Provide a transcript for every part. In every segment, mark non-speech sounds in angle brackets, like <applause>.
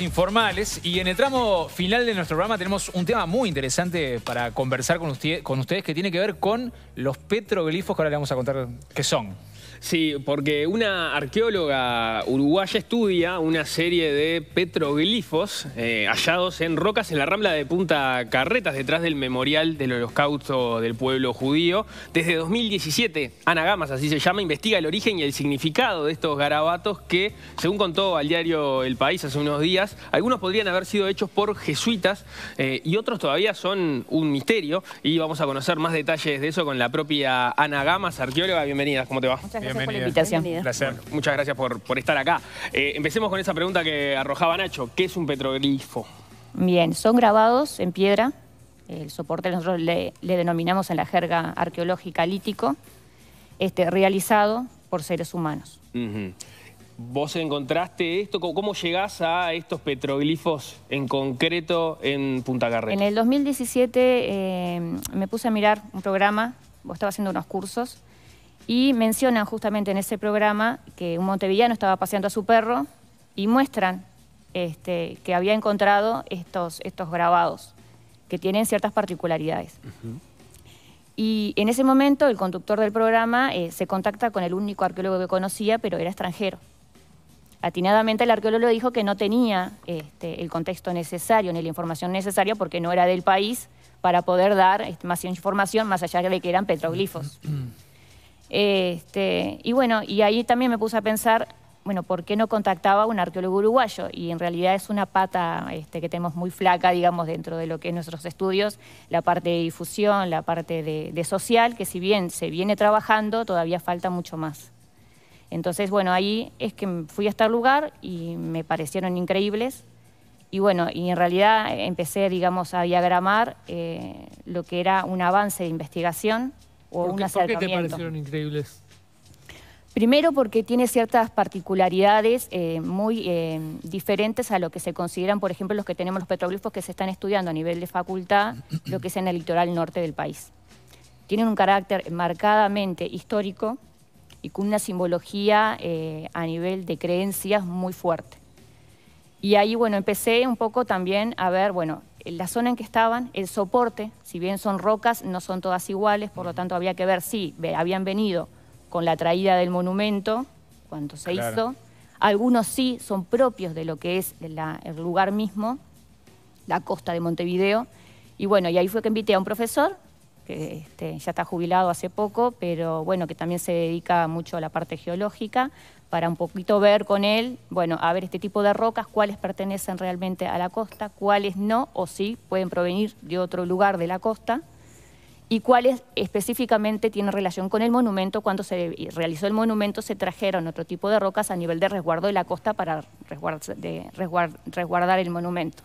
informales y en el tramo final de nuestro programa tenemos un tema muy interesante para conversar con, con ustedes que tiene que ver con los petroglifos que ahora le vamos a contar qué son. Sí, porque una arqueóloga uruguaya estudia una serie de petroglifos eh, hallados en rocas en la rambla de Punta Carretas, detrás del memorial del holocausto del pueblo judío. Desde 2017, Ana Gamas, así se llama, investiga el origen y el significado de estos garabatos que, según contó al diario El País hace unos días, algunos podrían haber sido hechos por jesuitas eh, y otros todavía son un misterio. Y vamos a conocer más detalles de eso con la propia Ana Gamas, arqueóloga. Bienvenida, ¿cómo te va? Muchas gracias gracias por la invitación. Muchas gracias por, estar acá. Eh, empecemos con esa pregunta que arrojaba Nacho. ¿Qué es un petroglifo? Bien, son grabados en piedra. El soporte nosotros le, denominamos en la jerga arqueológica lítico, este, realizado por seres humanos. ¿Vos encontraste esto? ¿Cómo llegás a estos petroglifos en concreto en Punta Carretas? En el 2017 eh, me puse a mirar un programa, estaba haciendo unos cursos, y mencionan justamente en ese programa que un montevillano estaba paseando a su perro y muestran este, que había encontrado estos, estos grabados que tienen ciertas particularidades. Y en ese momento el conductor del programa eh, se contacta con el único arqueólogo que conocía, pero era extranjero. Atinadamente el arqueólogo dijo que no tenía este, el contexto necesario ni la información necesaria porque no era del país para poder dar este, más información más allá de que eran petroglifos. <clears throat> Este, y bueno, y ahí también me puse a pensar, bueno, ¿por qué no contactaba a un arqueólogo uruguayo? Y en realidad es una pata este, que tenemos muy flaca, digamos, dentro de lo que es nuestros estudios, la parte de difusión, la parte de, social, que si bien se viene trabajando, todavía falta mucho más. Entonces, bueno, ahí es que fui a este lugar y me parecieron increíbles. Y bueno, y en realidad empecé, digamos, a diagramar eh, lo que era un avance de investigación ¿Por qué te parecieron increíbles? Primero porque tiene ciertas particularidades eh, muy eh, diferentes a lo que se consideran, por ejemplo, los que tenemos los petroglifos que se están estudiando a nivel de facultad, <clears throat> lo que es en el litoral norte del país. Tienen un carácter marcadamente histórico y con una simbología eh, a nivel de creencias muy fuerte. Y ahí, bueno, empecé un poco también a ver, bueno, la zona en que estaban, el soporte, si bien son rocas, no son todas iguales, por lo tanto había que ver si habían venido con la traída del monumento, cuando se hizo. Algunos sí son propios de lo que es el lugar mismo, la costa de Montevideo. Y bueno, y ahí fue que invité a un profesor, que este, ya está jubilado hace poco, pero bueno, que también se dedica mucho a la parte geológica, para un poquito ver con él, bueno, a ver este tipo de rocas, cuáles pertenecen realmente a la costa, cuáles no o sí pueden provenir de otro lugar de la costa y cuáles específicamente tienen relación con el monumento. Cuando se realizó el monumento se trajeron otro tipo de rocas a nivel de resguardo de la costa para resguardar, el monumento.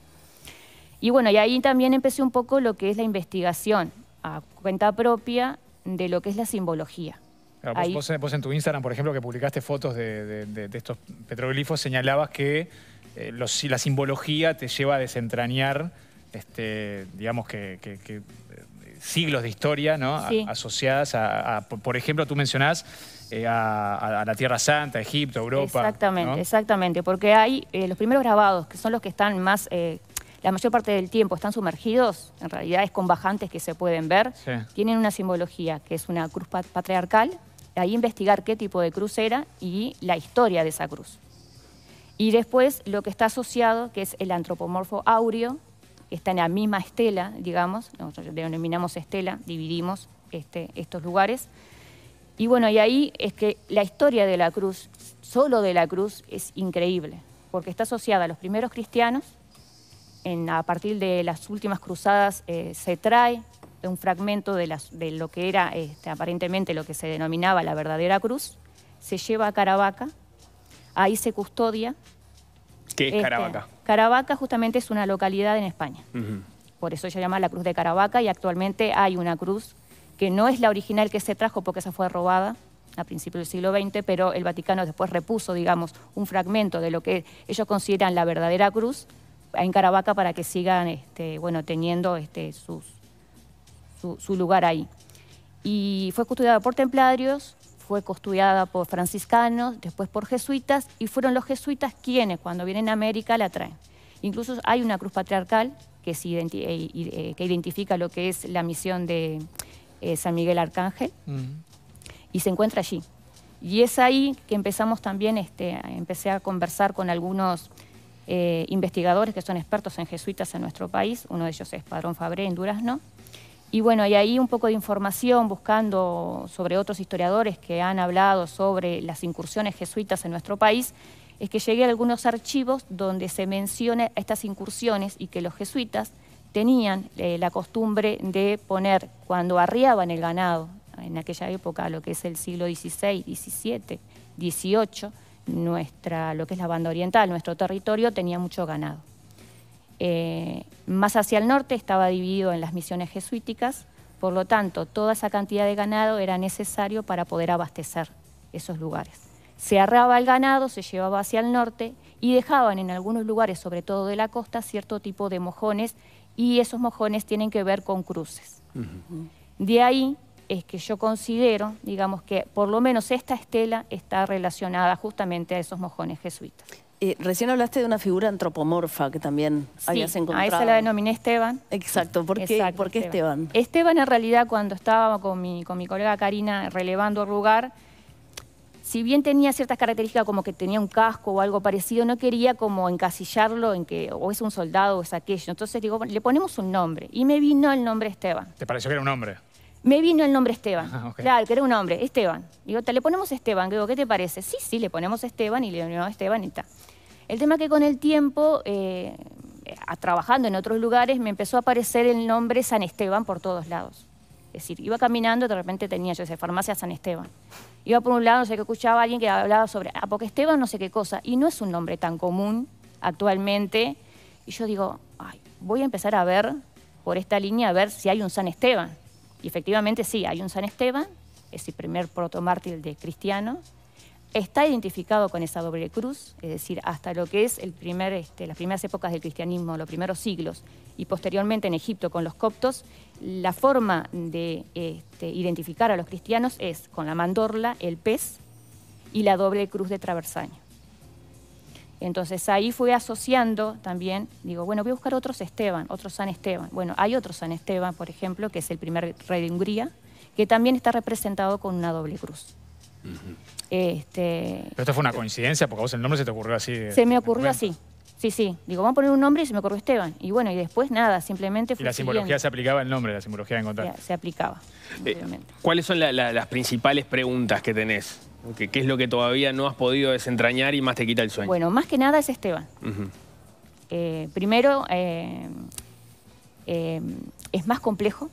Y bueno, y ahí también empecé un poco lo que es la investigación a cuenta propia de lo que es la simbología vos, en tu Instagram, por ejemplo, que publicaste fotos de, estos petroglifos, señalabas que eh, la simbología te lleva a desentrañar, este, digamos que, eh, siglos de historia, asociadas a, por ejemplo, tú mencionás eh, a, la Tierra Santa, Egipto, Europa. Exactamente, exactamente, porque hay los primeros grabados, que son los que están más, la mayor parte del tiempo están sumergidos, en realidad es con bajantes que se pueden ver, tienen una simbología que es una cruz patriarcal ahí investigar qué tipo de cruz era y la historia de esa cruz. Y después lo que está asociado, que es el antropomorfo áureo, que está en la misma estela, digamos, nosotros denominamos estela, dividimos este, estos lugares. Y bueno, y ahí es que la historia de la cruz, solo de la cruz, es increíble, porque está asociada a los primeros cristianos, en, a partir de las últimas cruzadas eh, se trae de un fragmento de, las de lo que era este, aparentemente lo que se denominaba la verdadera cruz, se lleva a Caravaca, ahí se custodia. ¿Qué es este, Caravaca? Caravaca justamente es una localidad en España. Por eso se llama la Cruz de Caravaca y actualmente hay una cruz que no es la original que se trajo porque esa fue robada a principios del siglo XX, pero el Vaticano después repuso, digamos, un fragmento de lo que ellos consideran la verdadera cruz en Caravaca para que sigan, este, bueno, teniendo este, sus, su, lugar ahí. Y fue custodiada por templarios, fue custodiada por franciscanos, después por jesuitas, y fueron los jesuitas quienes cuando vienen a América la traen. Incluso hay una cruz patriarcal que, se eh, eh, que identifica lo que es la misión de eh, San Miguel Arcángel y se encuentra allí. Y es ahí que empezamos también, este, empecé a conversar con algunos investigadores que son expertos en jesuitas en nuestro país, uno de ellos es Padrón Fabré en Durazno, y bueno, y ahí un poco de información buscando sobre otros historiadores que han hablado sobre las incursiones jesuitas en nuestro país, es que llegué a algunos archivos donde se menciona estas incursiones y que los jesuitas tenían eh, la costumbre de poner, cuando arriaban el ganado, en aquella época, lo que es el siglo XVI, XVII, XVIII, nuestra, lo que es la banda oriental, nuestro territorio tenía mucho ganado. Eh, más hacia el norte estaba dividido en las misiones jesuíticas, por lo tanto, toda esa cantidad de ganado era necesario para poder abastecer esos lugares. Se arraba el ganado, se llevaba hacia el norte y dejaban en algunos lugares, sobre todo de la costa, cierto tipo de mojones y esos mojones tienen que ver con cruces. De ahí es que yo considero, digamos, que por lo menos esta estela está relacionada justamente a esos mojones jesuitas recién hablaste de una figura antropomorfa que también sí, habías encontrado. A esa la denominé Esteban. Exacto, ¿por qué, Esteban? Esteban? en realidad cuando estaba con mi, con mi colega Karina relevando lugar, si bien tenía ciertas características como que tenía un casco o algo parecido, no quería como encasillarlo en que o es un soldado o es aquello. Entonces digo, le ponemos un nombre. Y me vino el nombre Esteban. ¿Te pareció que era un hombre? Me vino el nombre Esteban. Ah, claro, que era un hombre, Esteban. Digo, le ponemos Esteban. Digo, ¿qué te parece? Sí, sí, le ponemos Esteban y le unió Esteban y está. El tema es que con el tiempo, eh, trabajando en otros lugares, me empezó a aparecer el nombre San Esteban por todos lados. Es decir, iba caminando, y de repente tenía, yo esa farmacia San Esteban. Iba por un lado, no sé qué, escuchaba a alguien que hablaba sobre ah, porque Esteban, no sé qué cosa. Y no es un nombre tan común actualmente. Y yo digo, voy a empezar a ver por esta línea, a ver si hay un San Esteban. Y efectivamente sí, hay un San Esteban, es el primer protomártir de cristiano, está identificado con esa doble cruz, es decir, hasta lo que es el primer, este, las primeras épocas del cristianismo, los primeros siglos, y posteriormente en Egipto con los coptos, la forma de este, identificar a los cristianos es con la mandorla, el pez y la doble cruz de traversaño. Entonces ahí fue asociando también, digo, bueno, voy a buscar otros Esteban, otros San Esteban. Bueno, hay otro San Esteban, por ejemplo, que es el primer rey de Hungría, que también está representado con una doble cruz este, Pero esto fue una coincidencia, porque a vos el nombre se te ocurrió así. se me ocurrió así. Sí, sí. Digo, vamos a poner un nombre y se me ocurrió Esteban. Y bueno, y después nada, simplemente fue. la simbología se aplicaba el nombre, la simbología de encontrar. Se, aplicaba. Eh, ¿Cuáles son las principales preguntas que tenés? ¿Qué, ¿Qué, es lo que todavía no has podido desentrañar y más te quita el sueño? Bueno, más que nada es Esteban. Eh, primero, eh, es más complejo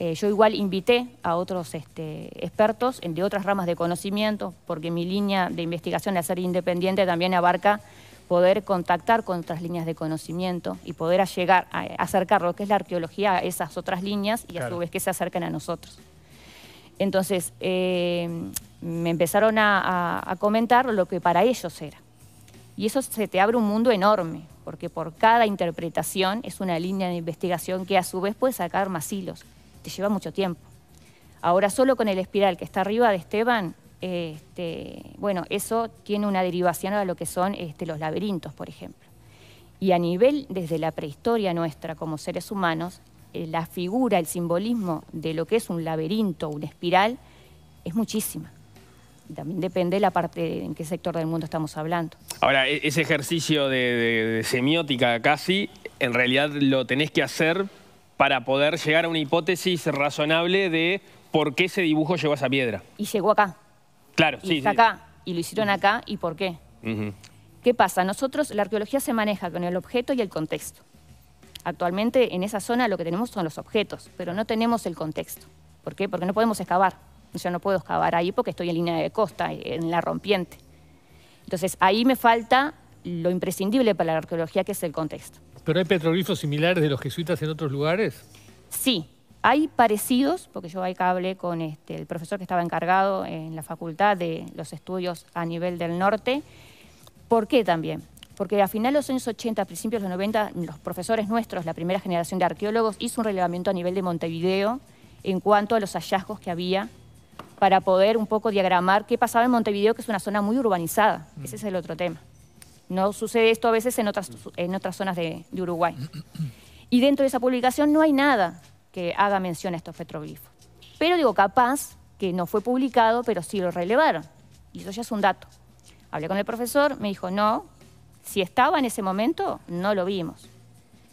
eh, yo igual invité a otros este, expertos de otras ramas de conocimiento, porque mi línea de investigación de hacer independiente también abarca poder contactar con otras líneas de conocimiento y poder llegar a acercar lo que es la arqueología a esas otras líneas y a su vez que se acerquen a nosotros. Entonces, eh, me empezaron a comentar lo que para ellos era. Y eso se te abre un mundo enorme, porque por cada interpretación es una línea de investigación que a su vez puede sacar más hilos te lleva mucho tiempo. Ahora solo con el espiral que está arriba de Esteban, este, bueno, eso tiene una derivación a lo que son este, los laberintos, por ejemplo. Y a nivel desde la prehistoria nuestra como seres humanos, eh, la figura, el simbolismo de lo que es un laberinto, una espiral, es muchísima. También depende de la parte en qué sector del mundo estamos hablando. Ahora, e-, ese ejercicio de, de semiótica casi, en realidad lo tenés que hacer para poder llegar a una hipótesis razonable de por qué ese dibujo llegó a esa piedra. Y llegó acá. Claro, sí. acá, y lo hicieron acá, ¿y por qué? ¿Qué pasa? Nosotros, la arqueología se maneja con el objeto y el contexto. Actualmente en esa zona lo que tenemos son los objetos, pero no tenemos el contexto. ¿Por qué? Porque no podemos excavar. Yo no puedo excavar ahí porque estoy en línea de costa, en la rompiente. Entonces ahí me falta lo imprescindible para la arqueología, que es el contexto. ¿Pero hay petroglifos similares de los jesuitas en otros lugares? Sí, hay parecidos, porque yo ahí hablé con este, el profesor que estaba encargado en la facultad de los estudios a nivel del norte. ¿Por qué también? Porque a finales de los años 80, principios de los 90, los profesores nuestros, la primera generación de arqueólogos, hizo un relevamiento a nivel de Montevideo en cuanto a los hallazgos que había para poder un poco diagramar qué pasaba en Montevideo, que es una zona muy urbanizada. Mm. Ese es el otro tema. No sucede esto a veces en otras, en otras zonas de, Uruguay. Y dentro de esa publicación no hay nada que haga mención a estos petroglifos. Pero digo, capaz que no fue publicado, pero sí lo relevaron. Y eso ya es un dato. Hablé con el profesor, me dijo, no, si estaba en ese momento, no lo vimos.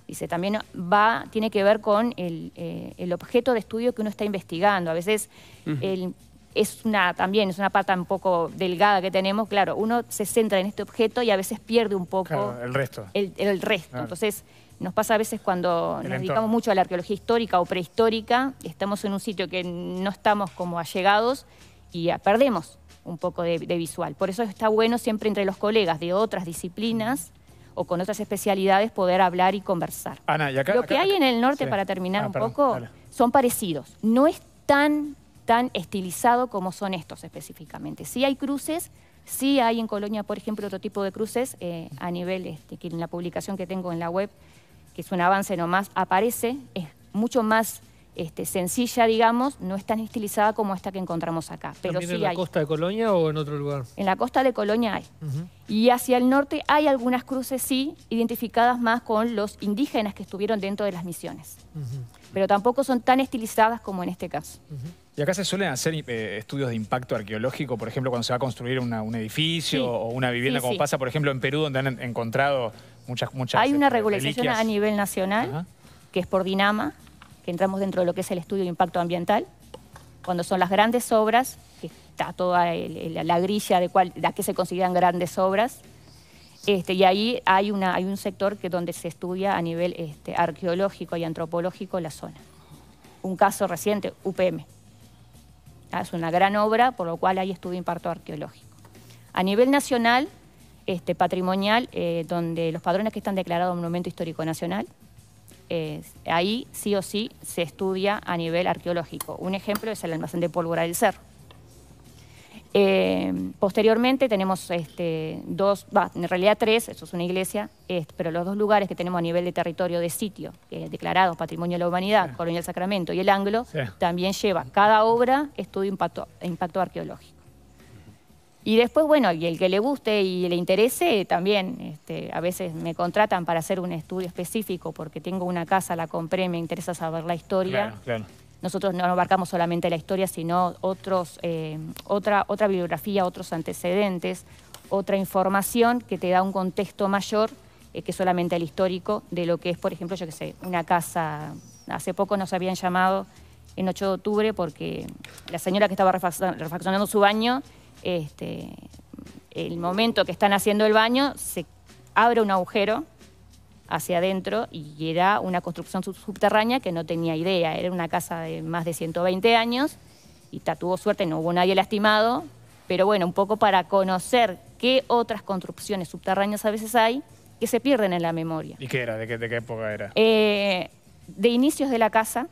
Dice, también va, tiene que ver con el, eh, objeto de estudio que uno está investigando. A veces el es una, también es una pata un poco delgada que tenemos, claro, uno se centra en este objeto y a veces pierde un poco... el resto. El, resto. Entonces, nos pasa a veces cuando nos dedicamos mucho a la arqueología histórica o prehistórica, estamos en un sitio que no estamos como allegados y perdemos un poco de, visual. Por eso está bueno siempre entre los colegas de otras disciplinas o con otras especialidades poder hablar y conversar. Ana, y acá, Lo que hay en el norte, para terminar ah, un poco, son parecidos. No es tan tan estilizado como son estos específicamente. Si hay cruces, sí hay en Colonia, por ejemplo, otro tipo de cruces eh, a nivel, este, que en la publicación que tengo en la web, que es un avance nomás, aparece, es mucho más este, sencilla, digamos, no es tan estilizada como esta que encontramos acá. Pero en la costa de Colonia o en otro lugar? En la costa de Colonia hay. Y hacia el norte hay algunas cruces, sí, identificadas más con los indígenas que estuvieron dentro de las misiones. Pero tampoco son tan estilizadas como en este caso. Y acá se suelen hacer eh, estudios de impacto arqueológico, por ejemplo, cuando se va a construir un edificio o una vivienda, como pasa, por ejemplo, en Perú, donde han encontrado muchas muchas Hay una este, regulación a nivel nacional, que es por Dinama, que entramos dentro de lo que es el estudio de impacto ambiental, cuando son las grandes obras, que está toda la, grilla de, cual, de se consideran grandes obras, este, y ahí hay, una, hay un sector que donde se estudia a nivel este, arqueológico y antropológico la zona. Un caso reciente, UPM es una gran obra, por lo cual ahí estudio imparto arqueológico. A nivel nacional, este, patrimonial, eh, donde los padrones que están declarados Monumento Histórico Nacional, eh, ahí sí o sí se estudia a nivel arqueológico. Un ejemplo es el almacén de pólvora del Cerro. Eh, posteriormente tenemos este, dos, en realidad tres, eso es una iglesia, pero los dos lugares que tenemos a nivel de territorio de sitio, declarados Patrimonio de la Humanidad, Colonia del Sacramento y el Anglo, también lleva cada obra estudio impacto, impacto arqueológico. Y después, bueno, y el que le guste y le interese, también este, a veces me contratan para hacer un estudio específico porque tengo una casa, la compré, me interesa saber la historia. Claro, claro. Nosotros no abarcamos solamente la historia, sino otros, eh, otra, otra bibliografía, otros antecedentes, otra información que te da un contexto mayor eh, que solamente el histórico de lo que es, por ejemplo, yo que sé, una casa. Hace poco nos habían llamado en 8 de octubre porque la señora que estaba refaccionando su baño, este, el momento que están haciendo el baño, se abre un agujero hacia adentro y era una construcción subterránea que no tenía idea. Era una casa de más de 120 años y tuvo suerte, no hubo nadie lastimado, pero bueno, un poco para conocer qué otras construcciones subterráneas a veces hay que se pierden en la memoria. ¿Y qué era? ¿De qué, de qué época era? Eh, de inicios de la casa.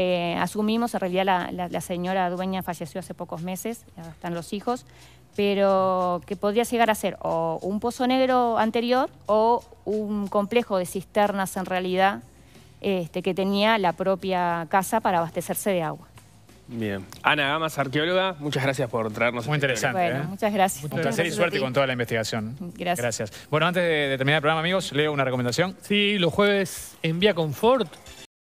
Eh, asumimos, en realidad la, señora dueña falleció hace pocos meses, ya están los hijos, pero que podría llegar a ser o un pozo negro anterior o un complejo de cisternas en realidad este, que tenía la propia casa para abastecerse de agua. Bien. Ana Gamas, arqueóloga, muchas gracias por traernos. Muy este interesante. Bueno, ¿eh? muchas gracias. Un placer y suerte con toda la investigación. Gracias. Bueno, antes de, de terminar el programa, amigos, leo una recomendación. Sí, los jueves en Vía Confort